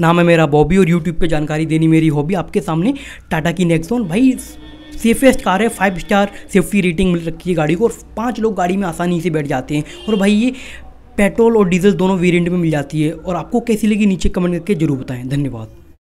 नाम है मेरा बॉबी और यूट्यूब पर जानकारी देनी मेरी हॉबी आपके सामने टाटा की नेक्सोन भाई सेफेस्ट कार है फाइव स्टार सेफ्टी रेटिंग मिल रखी है गाड़ी को और पाँच लोग गाड़ी में आसानी से बैठ जाते हैं और भाई ये पेट्रोल और डीजल दोनों वेरिएंट में मिल जाती है और आपको कैसी लगी नीचे कमेंट करके जरूर बताएं धन्यवाद